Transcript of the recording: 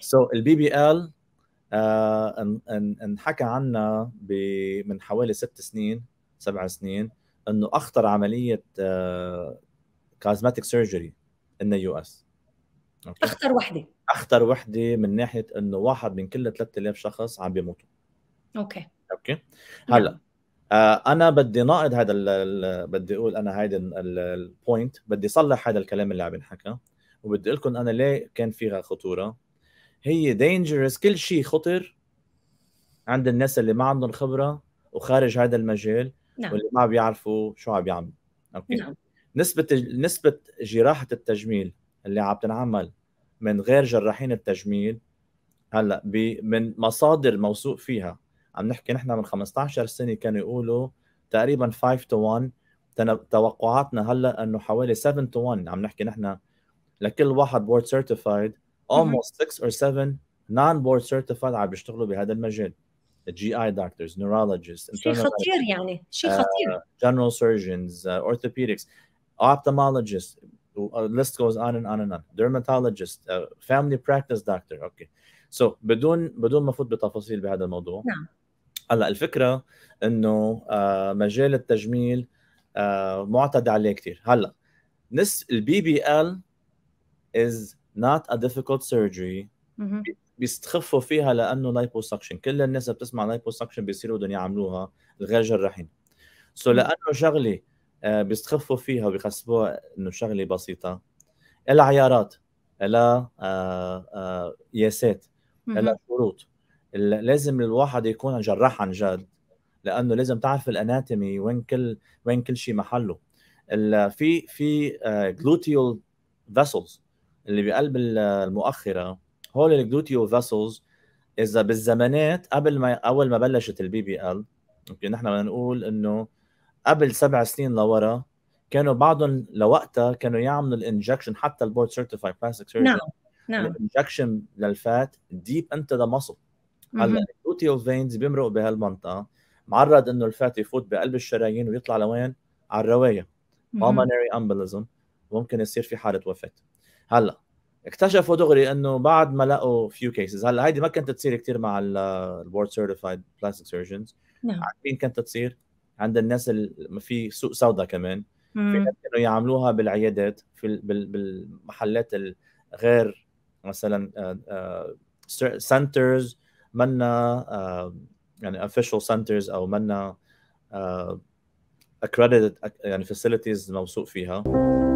سو البي بي ال آه، انحكى عنها من حوالي ست سنين سبع سنين انه اخطر عمليه كازماتيك آه، سيرجري ان يو اس اخطر وحده اخطر وحده من ناحيه انه واحد من كل 3000 شخص عم بيموتوا اوكي اوكي نعم. هلا آه، انا بدي ناقض هذا بدي اقول انا هيدا البوينت بدي صلح هذا الكلام اللي عم ينحكى وبدي اقول لكم انا ليه كان فيها خطوره هي دينجرس كل شيء خطر عند الناس اللي ما عندهم خبره وخارج هذا المجال نعم. واللي ما بيعرفوا شو عم بيعملوا اوكي نعم. نسبه نسبه جراحه التجميل اللي عم تنعمل من غير جراحين التجميل هلا من مصادر موثوق فيها عم نحكي نحن من 15 سنه كانوا يقولوا تقريبا 5 تو 1 توقعاتنا هلا انه حوالي 7 تو 1 عم نحكي نحن لكل واحد بورد سيرتيفايد almost six or seven non board certified عم بيشتغلوا بهذا المجال جي اي دكتورز نورولوجيست شيء خطير يعني شيء آه، خطير جنرال سيرجنز اورثوبيدكس ophthalmologist list goes on and on and on dermatologist uh, family practice doctor okay so بدون بدون ما افوت بتفاصيل بهذا الموضوع نعم هلا الفكره انه uh, مجال التجميل uh, معتد عليه كثير هلا نس البي بي ال از not a difficult surgery بيستخفوا فيها لانه لايبوسكشن كل الناس اللي بتسمع لايبوسكشن بيصيروا بدهم يعملوها الغير جراحين سو so لانه شغله آه، بيستخفوا فيها وبيحسبوها انه شغله بسيطه لها عيارات لها آه، آه، قياسات لها شروط لازم الواحد يكون جراح عن جد لانه لازم تعرف الاناتومي وين كل وين كل شيء محله في في جلوتيول فيسلز اللي بقلب المؤخره هول الجلوتيو فاسلز اذا بالزمانات قبل ما اول ما بلشت البي بي ال اوكي نحن بدنا نقول انه قبل سبع سنين لورا كانوا بعضهم لوقتها كانوا يعملوا الانجكشن حتى البورد سيرتيفايد بلاستيك سيرجن نعم نعم الانجكشن للفات ديب انت ذا مصل هلا الجلوتيو فينز بيمرقوا بهالمنطقه معرض انه الفات يفوت بقلب الشرايين ويطلع لوين؟ على الروايه pulmonary امبليزم ممكن يصير في حاله وفاه هلا اكتشفوا دغري انه بعد ما لقوا فيو كيسز هلا هيدي ما كانت تصير كثير مع البورد سيرتيفايد بلاستيك سيرجنز عارفين مين كانت تصير؟ عند الناس اللي في سوق سوداء كمان في ناس كانوا يعملوها بالعيادات في بالمحلات الغير مثلا سنترز آه، آه، منا آه، يعني official centers او منا accredited يعني facilities موثوق فيها